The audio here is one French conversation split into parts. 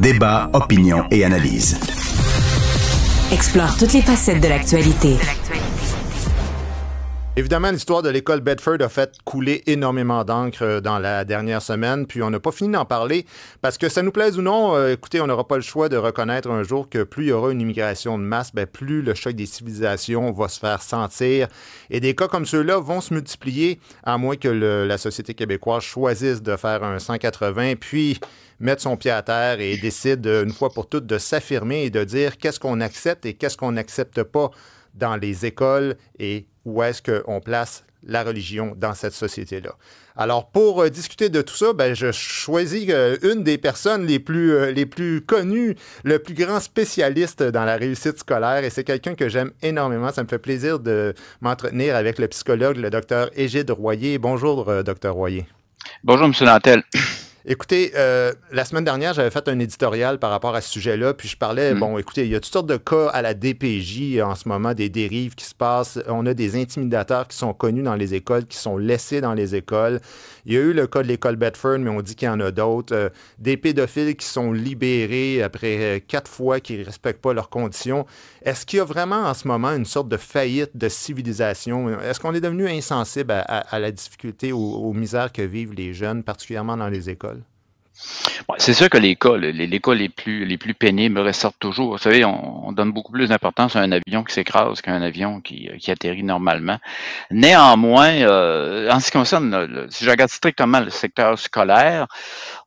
Débat, opinion et analyse. Explore toutes les facettes de l'actualité. Évidemment, l'histoire de l'école Bedford a fait couler énormément d'encre euh, dans la dernière semaine, puis on n'a pas fini d'en parler parce que ça nous plaise ou non, euh, écoutez, on n'aura pas le choix de reconnaître un jour que plus il y aura une immigration de masse, ben, plus le choc des civilisations va se faire sentir et des cas comme ceux-là vont se multiplier à moins que la société québécoise choisisse de faire un 180 puis mettre son pied à terre et décide une fois pour toutes de s'affirmer et de dire qu'est-ce qu'on accepte et qu'est-ce qu'on n'accepte pas dans les écoles et où est-ce qu'on place la religion dans cette société-là. Alors, pour euh, discuter de tout ça, ben, je choisis euh, une des personnes les plus, euh, les plus connues, le plus grand spécialiste dans la réussite scolaire, et c'est quelqu'un que j'aime énormément. Ça me fait plaisir de m'entretenir avec le psychologue, le docteur Égide Royer. Bonjour, docteur Royer. Bonjour, M. Nantel. Écoutez, euh, la semaine dernière, j'avais fait un éditorial par rapport à ce sujet-là, puis je parlais, mm. bon, écoutez, il y a toutes sortes de cas à la DPJ euh, en ce moment, des dérives qui se passent. On a des intimidateurs qui sont connus dans les écoles, qui sont laissés dans les écoles. Il y a eu le cas de l'école Bedford, mais on dit qu'il y en a d'autres. Euh, des pédophiles qui sont libérés après quatre fois, qu'ils ne respectent pas leurs conditions. Est-ce qu'il y a vraiment en ce moment une sorte de faillite de civilisation? Est-ce qu'on est devenu insensible à, la difficulté, aux misères que vivent les jeunes, particulièrement dans les écoles? c'est sûr que les cas, les, les les plus, les plus pénibles ressortent toujours. Vous savez, on, donne beaucoup plus d'importance à un avion qui s'écrase qu'à un avion qui, qui, atterrit normalement. Néanmoins, euh, en ce qui concerne, si je regarde strictement le secteur scolaire,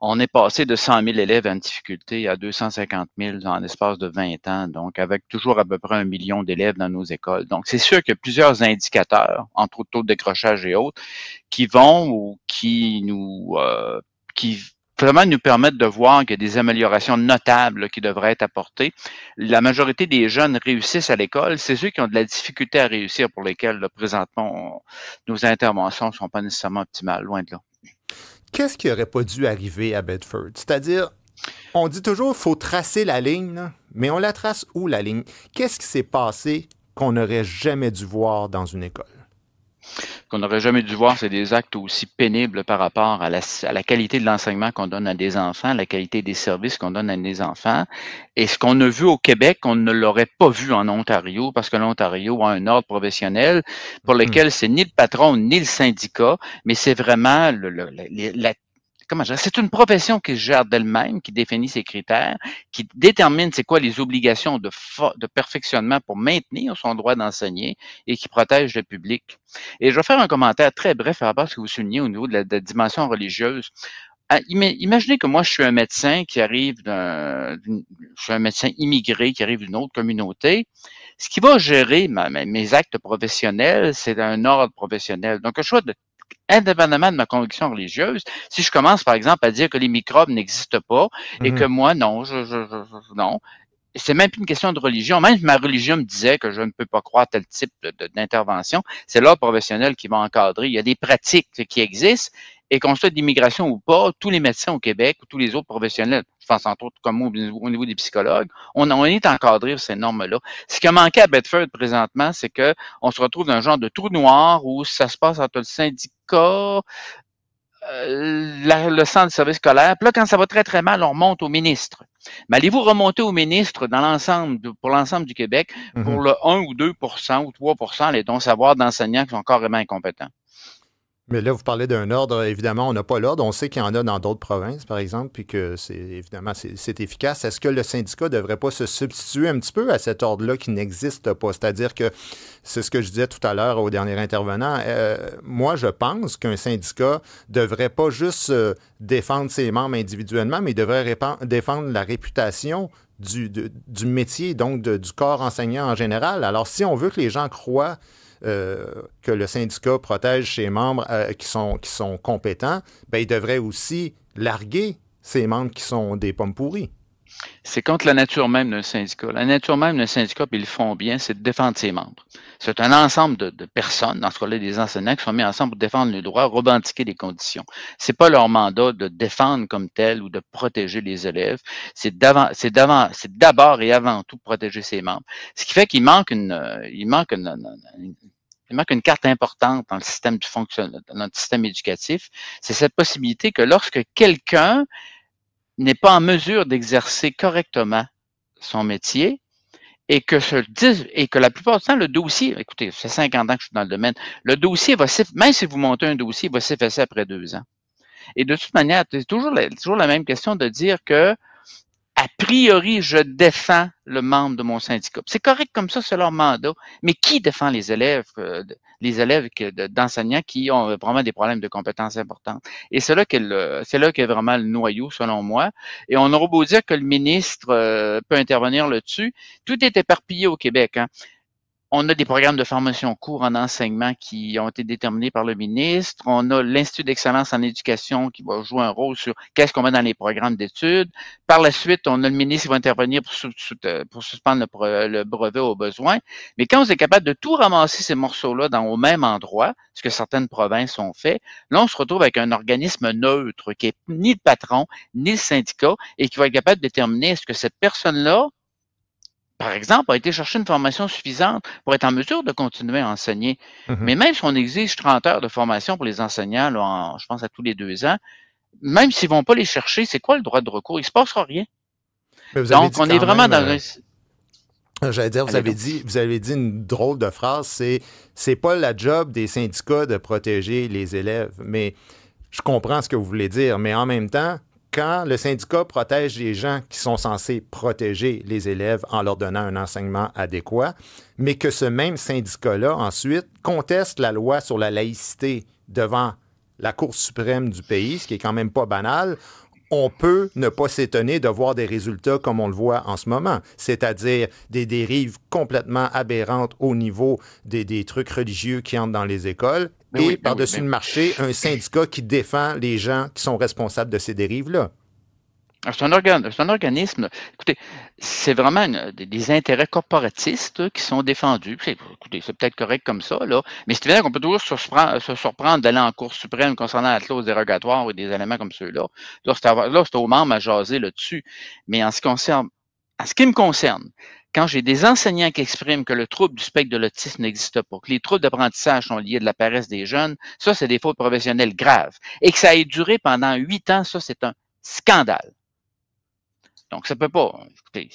on est passé de 100 000 élèves en difficulté à 250 000 en l'espace de 20 ans, donc avec toujours à peu près un million d'élèves dans nos écoles. Donc, c'est sûr qu'il y a plusieurs indicateurs, entre taux de décrochage et autres, qui vont ou qui nous... Euh, qui vraiment nous permettre de voir qu'il y a des améliorations notables qui devraient être apportées. La majorité des jeunes réussissent à l'école. C'est ceux qui ont de la difficulté à réussir pour lesquels, présentement, nos interventions ne sont pas nécessairement optimales, loin de là. Qu'est-ce qui n'aurait pas dû arriver à Bedford? C'est-à-dire, on dit toujours faut tracer la ligne, mais on la trace où la ligne? Qu'est-ce qui s'est passé qu'on n'aurait jamais dû voir dans une école? qu'on n'aurait jamais dû voir, c'est des actes aussi pénibles par rapport à la, qualité de l'enseignement qu'on donne à des enfants, la qualité des services qu'on donne à des enfants. Et ce qu'on a vu au Québec, on ne l'aurait pas vu en Ontario parce que l'Ontario a un ordre professionnel pour mm-hmm. lequel c'est ni le patron ni le syndicat, mais c'est vraiment la c'est une profession qui se gère d'elle-même, qui définit ses critères, qui détermine c'est quoi les obligations de, de perfectionnement pour maintenir son droit d'enseigner et qui protège le public. Et je vais faire un commentaire très bref à rapport à ce que vous soulignez au niveau de la, dimension religieuse. Ah, imaginez que moi, je suis un médecin qui arrive d'un, je suis un médecin immigré qui arrive d'une autre communauté. Ce qui va gérer mes actes professionnels, c'est un ordre professionnel. Donc, un choix de indépendamment de ma conviction religieuse, si je commence, par exemple, à dire que les microbes n'existent pas et mm-hmm. que moi, non, je, je, non, c'est même plus une question de religion. Même si ma religion me disait que je ne peux pas croire tel type d'intervention, c'est l'ordre professionnel qui va encadrer. Il y a des pratiques qui existent et qu'on soit d'immigration ou pas, tous les médecins au Québec ou tous les autres professionnels, je pense entre autres comme au, niveau des psychologues, on, on est encadré ces normes-là. Ce qui a manqué à Bedford présentement, c'est que on se retrouve dans un genre de trou noir où ça se passe entre le syndicat, euh, le centre de service scolaire. Puis là, quand ça va très, très mal, on remonte au ministre. Mais allez-vous remonter au ministre dans l'ensemble, pour l'ensemble du Québec, pour mm-hmm. le 1 ou 2 ou 3 les dons savoirs d'enseignants qui sont carrément incompétents? Mais là, vous parlez d'un ordre. Évidemment, on n'a pas l'ordre. On sait qu'il y en a dans d'autres provinces, par exemple, puis que c'est évidemment c'est efficace. Est-ce que le syndicat ne devrait pas se substituer un petit peu à cet ordre-là qui n'existe pas C'est-à-dire que c'est ce que je disais tout à l'heure au dernier intervenant. Euh, moi, je pense qu'un syndicat devrait pas juste défendre ses membres individuellement, mais il devrait défendre la réputation du, du métier, donc du corps enseignant en général. Alors, si on veut que les gens croient euh, que le syndicat protège ses membres euh, qui, sont, compétents, ben, il devrait aussi larguer ses membres qui sont des pommes pourries c'est contre la nature même d'un syndicat. La nature même d'un syndicat, puis ils le font bien, c'est de défendre ses membres. C'est un ensemble de, personnes, dans ce cas-là des enseignants, qui sont mis ensemble pour défendre le droit, revendiquer les conditions. C'est pas leur mandat de défendre comme tel ou de protéger les élèves. C'est d'abord et avant tout protéger ses membres. Ce qui fait qu'il manque une, euh, il manque manque une carte importante dans le système du fonctionnement, dans notre système éducatif, c'est cette possibilité que lorsque quelqu'un n'est pas en mesure d'exercer correctement son métier et que, ce, et que la plupart du temps, le dossier, écoutez, ça fait 50 ans que je suis dans le domaine, le dossier va même si vous montez un dossier, il va s'effacer après deux ans. Et de toute manière, c'est toujours la, toujours la même question de dire que, a priori, je défends le membre de mon syndicat. C'est correct comme ça, c'est leur mandat. Mais qui défend les élèves? Euh, les élèves d'enseignants qui ont euh, vraiment des problèmes de compétences importantes. Et c'est là que c'est là vraiment le noyau, selon moi. Et on aurait beau dire que le ministre euh, peut intervenir là-dessus, tout est éparpillé au Québec. Hein on a des programmes de formation cours en enseignement qui ont été déterminés par le ministre. On a l'Institut d'excellence en éducation qui va jouer un rôle sur qu'est-ce qu'on met dans les programmes d'études. Par la suite, on a le ministre qui va intervenir pour, euh, suspendre le, brevet au besoin. Mais quand on est capable de tout ramasser ces morceaux-là dans au même endroit, ce que certaines provinces ont fait, là, on se retrouve avec un organisme neutre qui est ni le patron, ni le syndicat, et qui va être capable de déterminer est-ce que cette personne-là par exemple, a été chercher une formation suffisante pour être en mesure de continuer à enseigner. Mhm. Mais même si on exige 30 heures de formation pour les enseignants, je pense à tous les deux ans, même s'ils ne vont pas les chercher, c'est quoi le droit de recours? Il ne se passera rien. Donc, on est vraiment dans euh, un... Euh, j'allais dire, vous avez, dit, vous avez dit une drôle de phrase, c'est c'est pas la job des syndicats de protéger les élèves. Mais je comprends ce que vous voulez dire, mais en même temps, quand le syndicat protège les gens qui sont censés protéger les élèves en leur donnant un enseignement adéquat, mais que ce même syndicat-là, ensuite, conteste la loi sur la laïcité devant la Cour suprême du pays, ce qui est quand même pas banal, on peut ne pas s'étonner de voir des résultats comme on le voit en ce moment, c'est-à-dire des dérives complètement aberrantes au niveau des, des, trucs religieux qui entrent dans les écoles ben et ben par-dessus ben le marché, un syndicat qui défend les gens qui sont responsables de ces dérives-là. Ah, c'est un, organisme. Écoutez, c'est vraiment des, intérêts corporatistes euh, qui sont défendus. Écoutez, c'est peut-être correct comme ça, là, mais c'est évident qu'on peut toujours se surprendre, d'aller en Cour suprême concernant la clause dérogatoire ou des éléments comme ceux-là. Là, là c'est aux membres à jaser là-dessus. Mais en ce, concerne, en ce qui me concerne, quand j'ai des enseignants qui expriment que le trouble du spectre de l'autisme n'existe pas, que les troubles d'apprentissage sont liés de la paresse des jeunes, ça, c'est des fautes professionnelles graves. Et que ça ait duré pendant huit ans, ça, c'est un scandale. Donc, ça peut pas. Écoutez,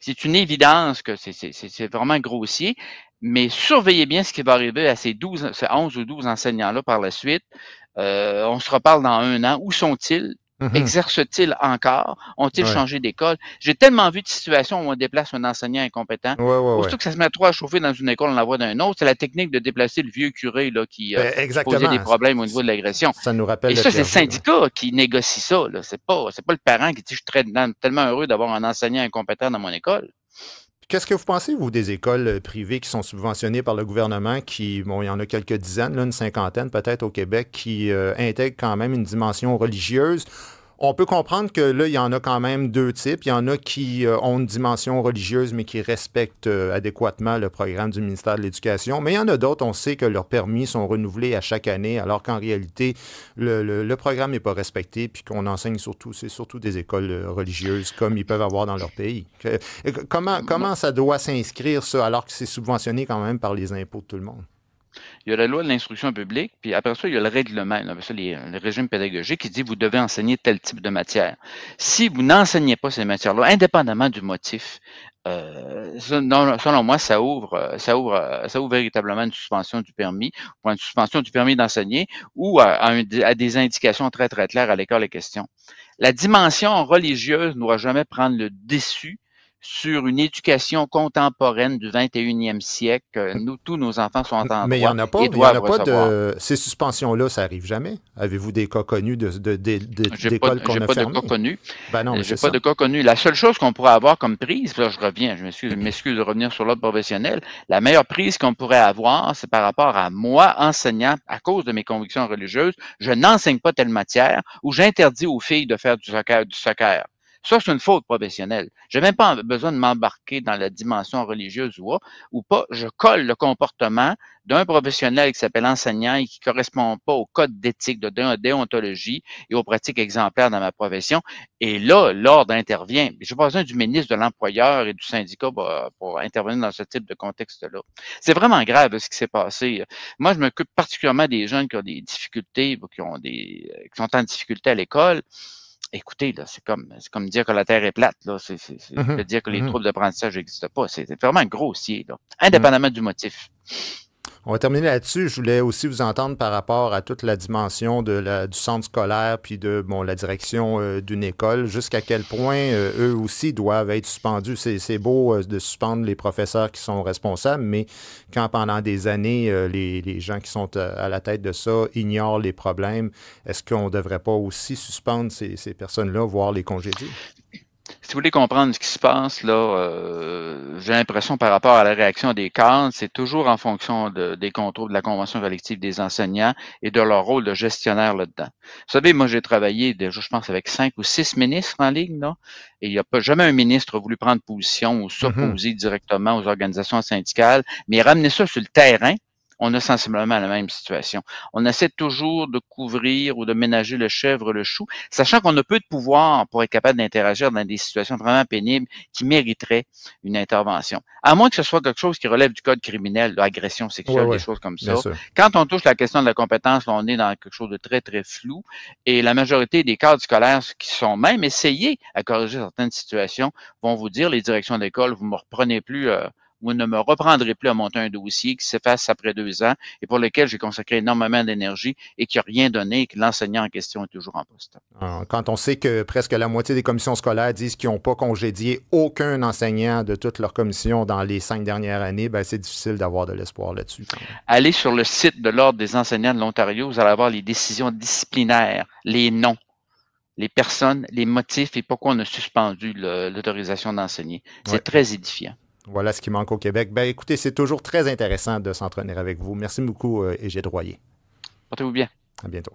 c'est une évidence que c'est vraiment grossier, mais surveillez bien ce qui va arriver à ces 12, 11 ou 12 enseignants-là par la suite. Euh, on se reparle dans un an. Où sont-ils? Mm-hmm. Exerce-t-il encore? Ont-ils changé d'école? J'ai tellement vu de situations où on déplace un enseignant incompétent. Surtout que ça se met trop à chauffer dans une école, on l'envoie d'un autre. C'est la technique de déplacer le vieux curé là, qui a euh, ben, posait des problèmes au niveau de l'agression. Ça nous rappelle. Et ça, c'est le syndicat qui négocie ça. Ce n'est pas, pas le parent qui dit Je suis très, tellement heureux d'avoir un enseignant incompétent dans mon école. Qu'est-ce que vous pensez, vous, des écoles euh, privées qui sont subventionnées par le gouvernement, qui, bon, il y en a quelques dizaines, là, une cinquantaine peut-être au Québec, qui euh, intègrent quand même une dimension religieuse? on peut comprendre que là, il y en a quand même deux types. Il y en a qui euh, ont une dimension religieuse, mais qui respectent euh, adéquatement le programme du ministère de l'Éducation. Mais il y en a d'autres, on sait que leurs permis sont renouvelés à chaque année, alors qu'en réalité, le, programme n'est pas respecté, puis qu'on enseigne surtout, c'est surtout des écoles euh, religieuses, comme ils peuvent avoir dans leur pays. comment, comment ça doit s'inscrire, ça, alors que c'est subventionné quand même par les impôts de tout le monde? il y a la loi de l'instruction publique, puis après ça, il y a le règlement, le régime pédagogique qui dit vous devez enseigner tel type de matière. Si vous n'enseignez pas ces matières-là, indépendamment du motif, euh, selon moi, ça ouvre, euh, ça ouvre, euh, ça ouvre véritablement une suspension du permis, ou une suspension du permis d'enseigner, ou à, des indications très très claires à l'école des questions. La dimension religieuse ne doit jamais prendre le dessus sur une éducation contemporaine du 21e siècle. Euh, nous, tous nos enfants sont en Mais il n'y en a pas, il n'y en a pas de. Ces suspensions-là, ça arrive jamais. Avez-vous des cas connus de, de, pas, pas de cas connus. Ben non, pas de cas connus. La seule chose qu'on pourrait avoir comme prise, là, je reviens, je m'excuse de revenir sur l'ordre professionnel, la meilleure prise qu'on pourrait avoir, c'est par rapport à moi, enseignant, à cause de mes convictions religieuses, je n'enseigne pas telle matière ou j'interdis aux filles de faire du soccer, du soccer. Ça, c'est une faute professionnelle. Je n'ai même pas besoin de m'embarquer dans la dimension religieuse ou, pas. Je colle le comportement d'un professionnel qui s'appelle enseignant et qui ne correspond pas au code d'éthique, de déontologie et aux pratiques exemplaires dans ma profession. Et là, l'ordre intervient. Je n'ai pas besoin du ministre de l'Employeur et du syndicat pour intervenir dans ce type de contexte-là. C'est vraiment grave ce qui s'est passé. Moi, je m'occupe particulièrement des jeunes qui ont des difficultés, qui, ont des, qui sont en difficulté à l'école écoutez, c'est comme, comme dire que la Terre est plate, là. C'est mmh dire que les mmh troubles d'apprentissage n'existent pas. C'est vraiment grossier, là. Indépendamment mmh. du motif. On va terminer là-dessus. Je voulais aussi vous entendre par rapport à toute la dimension de la, du centre scolaire puis de bon, la direction euh, d'une école. Jusqu'à quel point euh, eux aussi doivent être suspendus. C'est beau euh, de suspendre les professeurs qui sont responsables, mais quand pendant des années, les, les, gens qui sont à, la tête de ça ignorent les problèmes, est-ce qu'on ne devrait pas aussi suspendre ces, ces personnes-là, voire les congédier? vous voulez comprendre ce qui se passe, là, euh, j'ai l'impression par rapport à la réaction des cadres, c'est toujours en fonction des contrôles de la Convention collective des enseignants et de leur rôle de gestionnaire là-dedans. Vous savez, moi, j'ai travaillé déjà, je pense, avec cinq ou six ministres en ligne, là, et il n'y a pas jamais un ministre voulu prendre position ou s'opposer mhm. directement aux organisations syndicales, mais ramener ça sur le terrain, on a sensiblement la même situation. On essaie toujours de couvrir ou de ménager le chèvre, le chou, sachant qu'on a peu de pouvoir pour être capable d'interagir dans des situations vraiment pénibles qui mériteraient une intervention. À moins que ce soit quelque chose qui relève du code criminel, de l'agression sexuelle, des choses comme ça. Quand on touche la question de la compétence, on est dans quelque chose de très, très flou. Et la majorité des cadres scolaires qui sont même essayés à corriger certaines situations vont vous dire, les directions d'école, vous ne me reprenez plus. Euh, vous ne me reprendrez plus à monter un dossier qui s'efface après deux ans et pour lequel j'ai consacré énormément d'énergie et qui n'a rien donné et que l'enseignant en question est toujours en poste. Ah, quand on sait que presque la moitié des commissions scolaires disent qu'ils n'ont pas congédié aucun enseignant de toute leur commission dans les cinq dernières années, ben, c'est difficile d'avoir de l'espoir là-dessus. Allez sur le site de l'Ordre des enseignants de l'Ontario, vous allez avoir les décisions disciplinaires, les noms les personnes, les motifs et pourquoi on a suspendu l'autorisation d'enseigner. C'est très édifiant. Voilà ce qui manque au Québec. Ben, écoutez, c'est toujours très intéressant de s'entraîner avec vous. Merci beaucoup, euh, Égide Royer. Portez-vous bien. À bientôt.